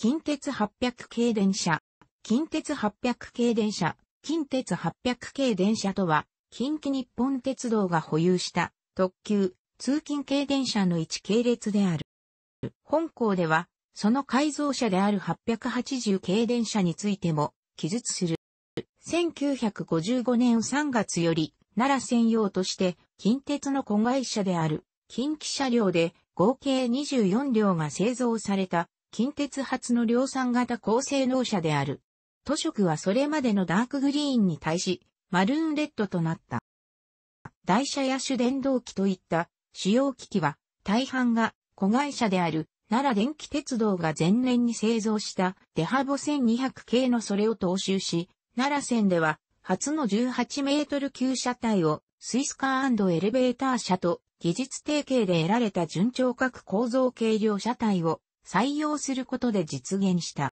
近鉄800系電車。近鉄800系電車。近鉄800系電車とは、近畿日本鉄道が保有した特急、通勤系電車の一系列である。本校では、その改造車である880系電車についても記述する。1955年3月より、奈良専用として、近鉄の子会社である、近畿車両で合計24両が製造された近鉄発の量産型高性能車である。塗色はそれまでのダークグリーンに対し、マルーンレッドとなった。台車や主電動機といった主要機器は、大半が子会社である奈良電気鉄道が前年に製造したデハボ1200系のそれを踏襲し、奈良線では初の18メートル級車体をスイスカーエレベーター車と技術提携で得られた順調角構造軽量車体を採用することで実現した。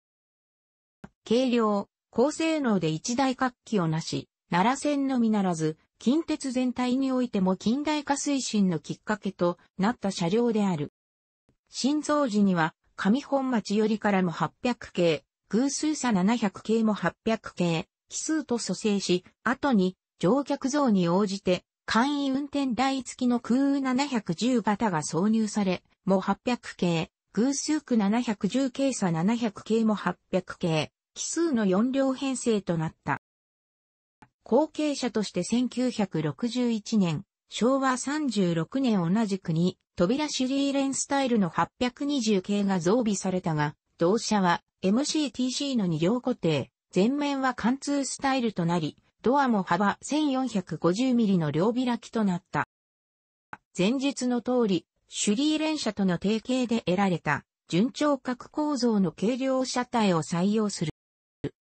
軽量、高性能で一大活気をなし、奈良線のみならず、近鉄全体においても近代化推進のきっかけとなった車両である。新造時には、上本町よりからも800系、偶数差700系も800系、奇数と蘇生し、後に乗客像に応じて、簡易運転台付きの空710型が挿入され、も800系、偶数区710系差700系も800系、奇数の4両編成となった。後継者として1961年、昭和36年同じくに、扉シリーレンスタイルの820系が増備されたが、同社は MCTC の2両固定、前面は貫通スタイルとなり、ドアも幅1 4 5 0ミリの両開きとなった。前述の通り、シュリー連車との提携で得られた、順調角構造の軽量車体を採用する。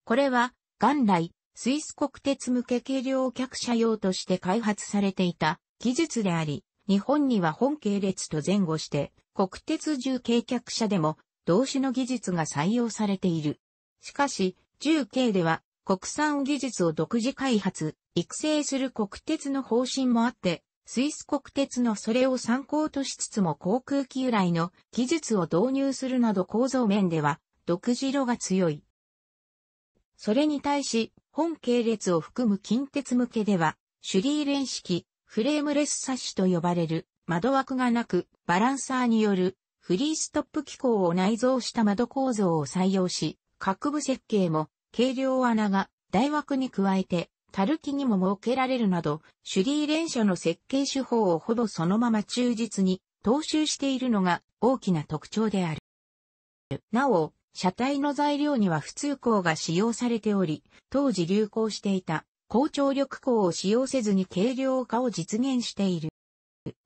これは、元来、スイス国鉄向け軽量客車用として開発されていた技術であり、日本には本系列と前後して、国鉄重軽客車でも同種の技術が採用されている。しかし、重軽では国産技術を独自開発、育成する国鉄の方針もあって、スイス国鉄のそれを参考としつつも航空機由来の技術を導入するなど構造面では独自色が強い。それに対し、本系列を含む近鉄向けでは、シュリーレン式、フレームレスサッシと呼ばれる、窓枠がなく、バランサーによる、フリーストップ機構を内蔵した窓構造を採用し、各部設計も、軽量穴が台枠に加えて、タルキにも設けられるなど、シュリー連射の設計手法をほぼそのまま忠実に踏襲しているのが大きな特徴である。なお、車体の材料には普通鋼が使用されており、当時流行していた高張力鋼を使用せずに軽量化を実現している。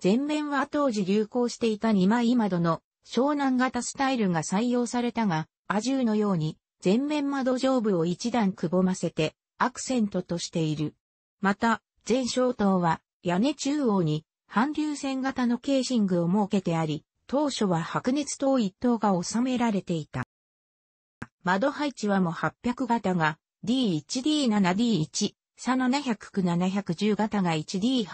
前面は当時流行していた2枚窓の湘南型スタイルが採用されたが、アジューのように前面窓上部を一段くぼませてアクセントとしている。また、全小棟は屋根中央に半流線型のケーシングを設けてあり、当初は白熱灯一塔が収められていた。窓配置はも800型が D1、D7、D1、700-710型が 1D8、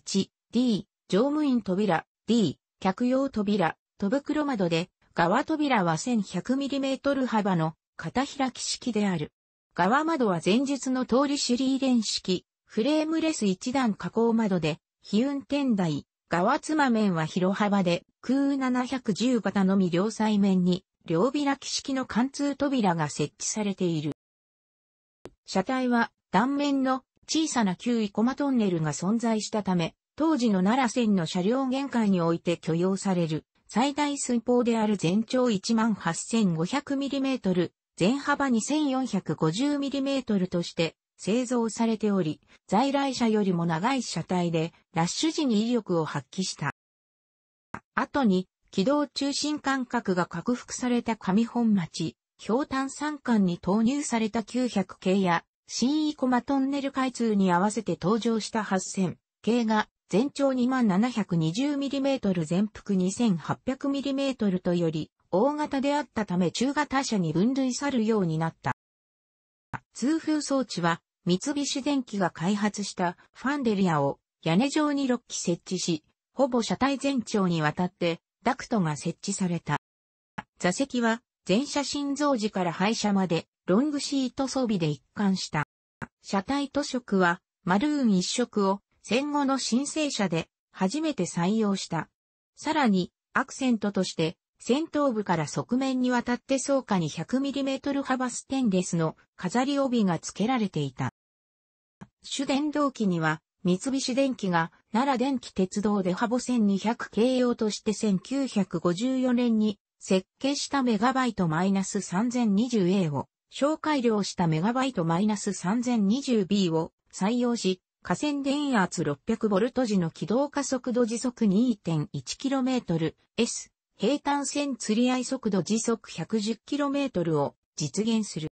D1、D、乗務員扉、D、客用扉、戸袋窓で、側扉は 1100mm 幅の片開き式である。側窓は前述の通り手裏連式、フレームレス一段加工窓で、非運転台、側つま面は広幅で、空710型のみ両サ面に、両開き式の貫通扉が設置されている。車体は断面の小さな9位コマトンネルが存在したため、当時の奈良線の車両限界において許容される最大寸法である全長 18,500mm 全幅 2450mm として製造されており、在来車よりも長い車体で、ラッシュ時に威力を発揮した。後に、軌道中心間隔が拡幅された上本町、氷炭山間に投入された900系や、新生駒トンネル開通に合わせて登場した8000系が、全長 2720mm 全幅 2800mm とより、大型であったため中型車に分類さるようになった。通風装置は三菱電機が開発したファンデリアを屋根上に6機設置し、ほぼ車体全長にわたってダクトが設置された。座席は全車心臓時から廃車までロングシート装備で一貫した。車体塗色はマルーン一色を戦後の申請者で初めて採用した。さらにアクセントとして先頭部から側面にわたって倉下に 100mm 幅ステンレスの飾り帯が付けられていた。主電動機には、三菱電機が奈良電気鉄道でハボ1200系用として1954年に設計したメガバイトマイナス 3020A を小改良したメガバイトマイナス 3020B を採用し、河川電圧 600V 時の起動加速度時速 2.1km S 平坦線釣り合い速度時速 110km を実現する。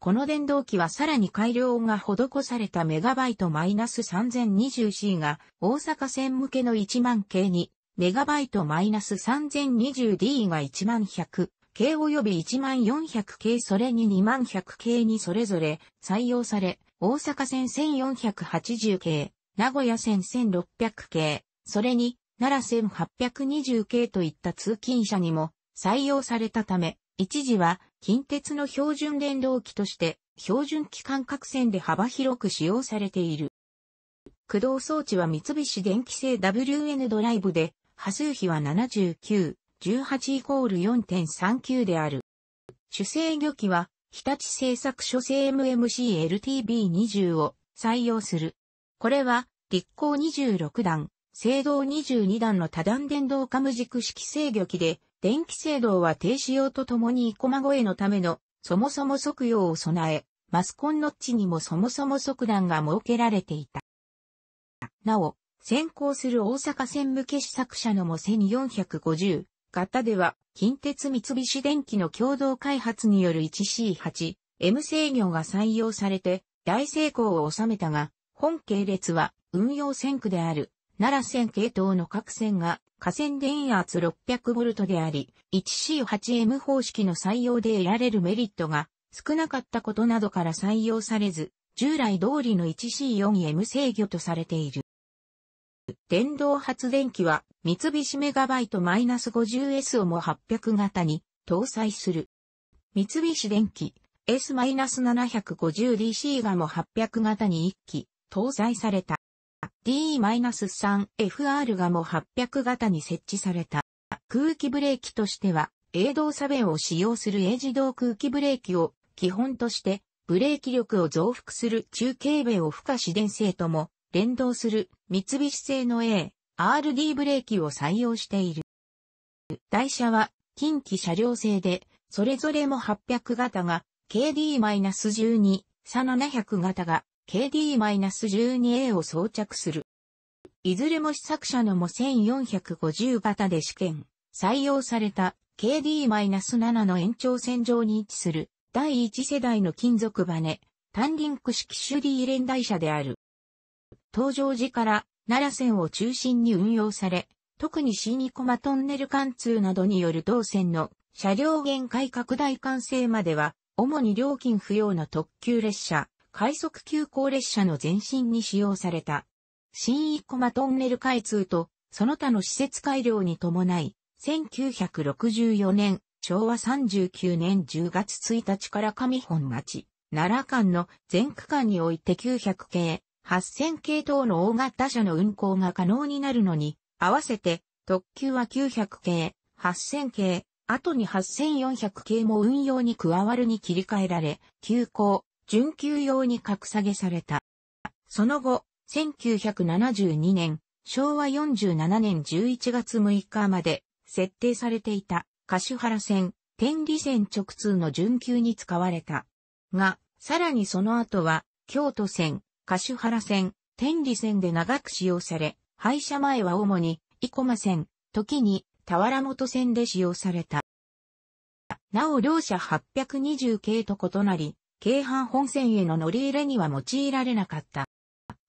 この電動機はさらに改良が施されたメガバイト -3020C が大阪線向けの1万系に、メガバイト -3020D が1万100系及び1万400系それに2万100系にそれぞれ採用され、大阪線1480系、名古屋線1600系、それに奈良1820系といった通勤者にも採用されたため、一時は近鉄の標準電動機として標準機関各線で幅広く使用されている。駆動装置は三菱電機製 WN ドライブで、波数比は79、18イコール4.39である。主制御機は、日立製作所製 MMC LTB20 を採用する。これは、立候26段、制動22段の多段電動カム軸式制御機で、電気制動は停止用とともにコマ越えのための、そもそも即用を備え、マスコンノッチにもそもそも即段が設けられていた。なお、先行する大阪線向け試作車のも1450型では、近鉄三菱電機の共同開発による 1C8、M 制御が採用されて、大成功を収めたが、本系列は運用線区である奈良線系統の各線が河線電圧 600V であり、1C8M 方式の採用で得られるメリットが少なかったことなどから採用されず、従来通りの 1C4M 制御とされている。電動発電機は三菱メガバイト -50S をも800型に搭載する。三菱電機 S-750DC がも800型に1機搭載された。D-3FR がも800型に設置された。空気ブレーキとしては、営動作弁を使用する A 自動空気ブレーキを基本として、ブレーキ力を増幅する中継弁を付加自電性とも連動する三菱製の A、RD ブレーキを採用している。台車は近畿車両製で、それぞれも800型が KD-12、700型が KD-12A を装着する。いずれも試作車のも1450型で試験、採用された KD-7 の延長線上に位置する第1世代の金属バネ、単輪駆式手 D 連台車である。登場時から奈良線を中心に運用され、特に新コ駒トンネル貫通などによる同線の車両限界拡大完成までは、主に料金不要の特急列車、快速急行列車の前身に使用された。新コ駒トンネル開通と、その他の施設改良に伴い、1964年、昭和39年10月1日から上本町、奈良間の全区間において900系、8000系等の大型車の運行が可能になるのに、合わせて特急は900系、8000系、後に8400系も運用に加わるに切り替えられ、急行、準給用に格下げされた。その後、1972年、昭和47年11月6日まで設定されていた柏原線、天理線直通の準急に使われた。が、さらにその後は、京都線、柏原線、天理線で長く使用され、廃車前は主に、生駒線、時に、田原本線で使用された。なお両者820系と異なり、京阪本線への乗り入れには用いられなかった。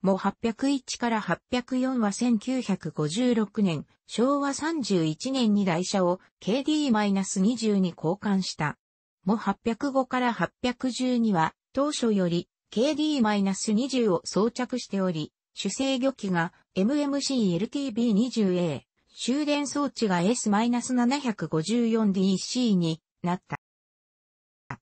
も801から804は1956年、昭和31年に台車を KD-20 に交換した。も805から812は当初より KD-20 を装着しており、主制御機が MMC-LTB20A、終電装置が S-754DC になった。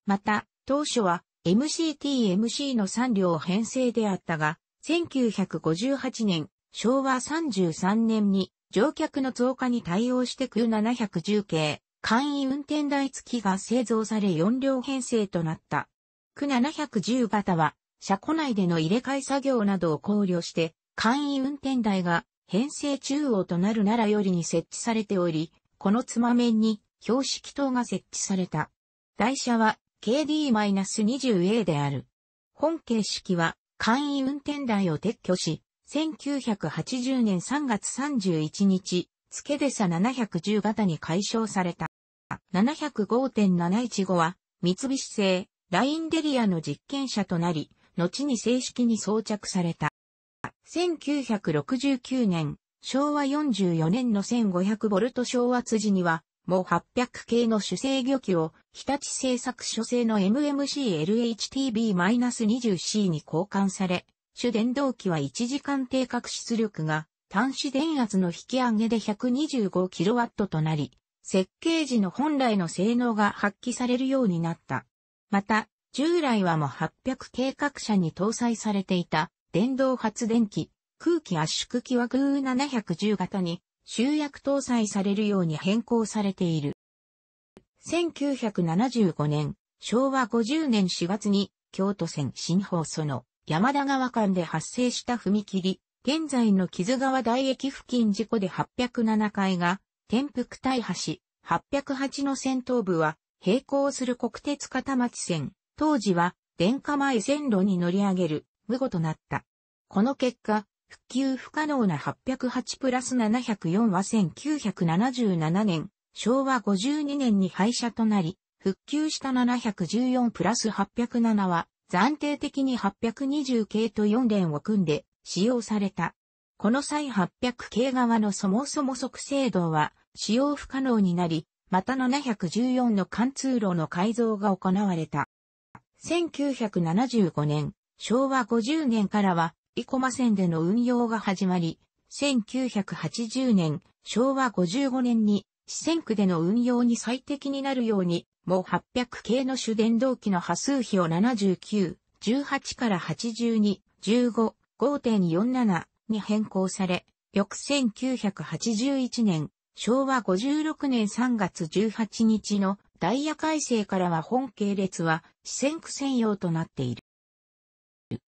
また、当初は MCT、MC の3両編成であったが、1958年、昭和33年に乗客の増加に対応して空710系、簡易運転台付きが製造され4両編成となった。区710型は、車庫内での入れ替え作業などを考慮して、簡易運転台が編成中央となる奈良よりに設置されており、このつま面に標識灯が設置された。台車は KD-20A である。本形式は、簡易運転台を撤去し、1980年3月31日、付けでさ710型に解消された。705.715は、三菱製、ラインデリアの実験車となり、後に正式に装着された。1969年、昭和44年の 1500V 昭和辻には、も800系の主制御機を日立製作所製の MMCLHTB-20C に交換され、主電動機は1時間定格出力が端子電圧の引き上げで 125kW となり、設計時の本来の性能が発揮されるようになった。また、従来はも800計画車に搭載されていた電動発電機、空気圧縮機はグー710型に集約搭載されるように変更されている。1975年、昭和50年4月に京都線新放送の山田川間で発生した踏切、現在の木津川大駅付近事故で807階が、転覆大橋、808の先頭部は、並行する国鉄片町線、当時は、電化前線路に乗り上げる、無語となった。この結果、復旧不可能な808プラス704は1977年、昭和52年に廃車となり、復旧した714プラス807は、暫定的に820系と4連を組んで使用された。この際800系側のそもそも即制度は使用不可能になり、また714の貫通路の改造が行われた。1975年、昭和50年からは生駒線での運用が始まり、1980年、昭和55年に、四川区での運用に最適になるように、も800系の主電動機の波数比を79、18から82、15、5.47に変更され、翌1981年、昭和56年3月18日のダイヤ改正からは本系列は四川区専用となっている。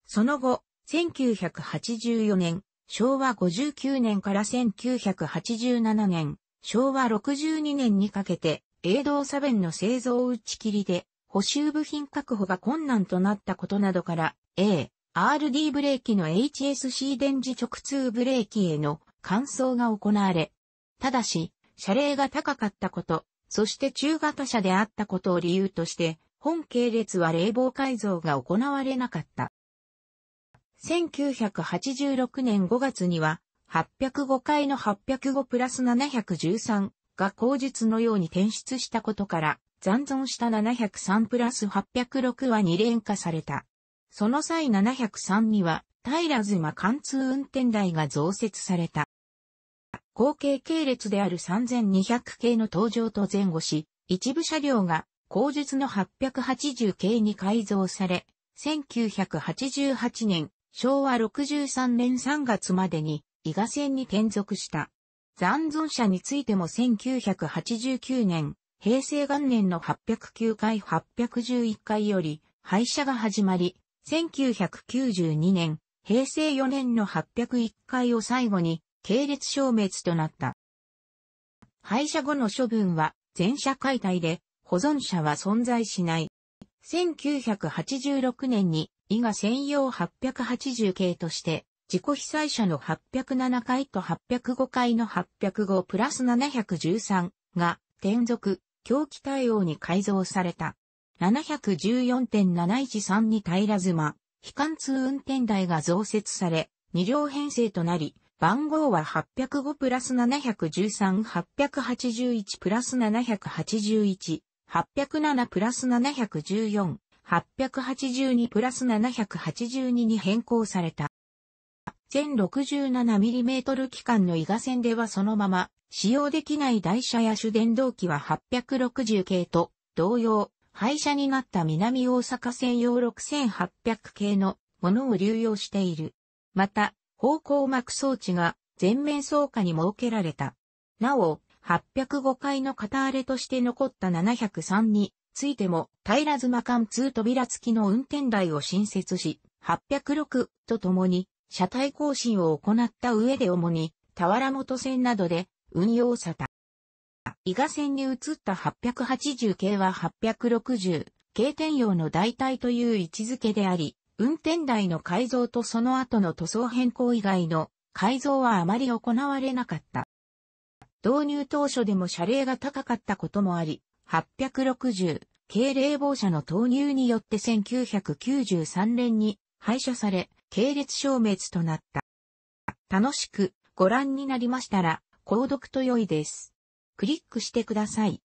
その後、1984年、昭和59年から1987年、昭和62年にかけて、営動サベンの製造打ち切りで、補修部品確保が困難となったことなどから、A、RD ブレーキの HSC 電磁直通ブレーキへの換装が行われ、ただし、車齢が高かったこと、そして中型車であったことを理由として、本系列は冷房改造が行われなかった。1986年5月には、805回の805プラス713が口述のように転出したことから、残存した703プラス806は二連化された。その際703には、平妻貫通運転台が増設された。後継系列である3200系の登場と前後し、一部車両が後述の880系に改造され、1988年昭和63年3月までに伊賀線に転属した。残存者についても1989年、平成元年の809回811回より廃車が始まり、1992年、平成4年の801回を最後に、系列消滅となった。廃車後の処分は全車解体で、保存者は存在しない。1986年に伊賀専用880系として、自己被災者の807回と805回の805プラス713が転属、狂気対応に改造された。714.713に平妻、非貫通運転台が増設され、2両編成となり、番号は805プラス713、881プラス781、807プラス714、882プラス782に変更された。全 67mm 機関の伊賀線ではそのまま使用できない台車や主電動機は860系と同様、廃車になった南大阪線用6800系のものを流用している。また、方向膜装置が全面装下に設けられた。なお、805回の片荒れとして残った703についても、平妻間2扉付きの運転台を新設し、806とともに、車体更新を行った上で主に、田原本線などで運用された。伊賀線に移った880系は860系転用の代替という位置づけであり、運転台の改造とその後の塗装変更以外の改造はあまり行われなかった。導入当初でも車齢が高かったこともあり、860系冷房車の投入によって1993年に廃車され、系列消滅となった。楽しくご覧になりましたら、購読と良いです。クリックしてください。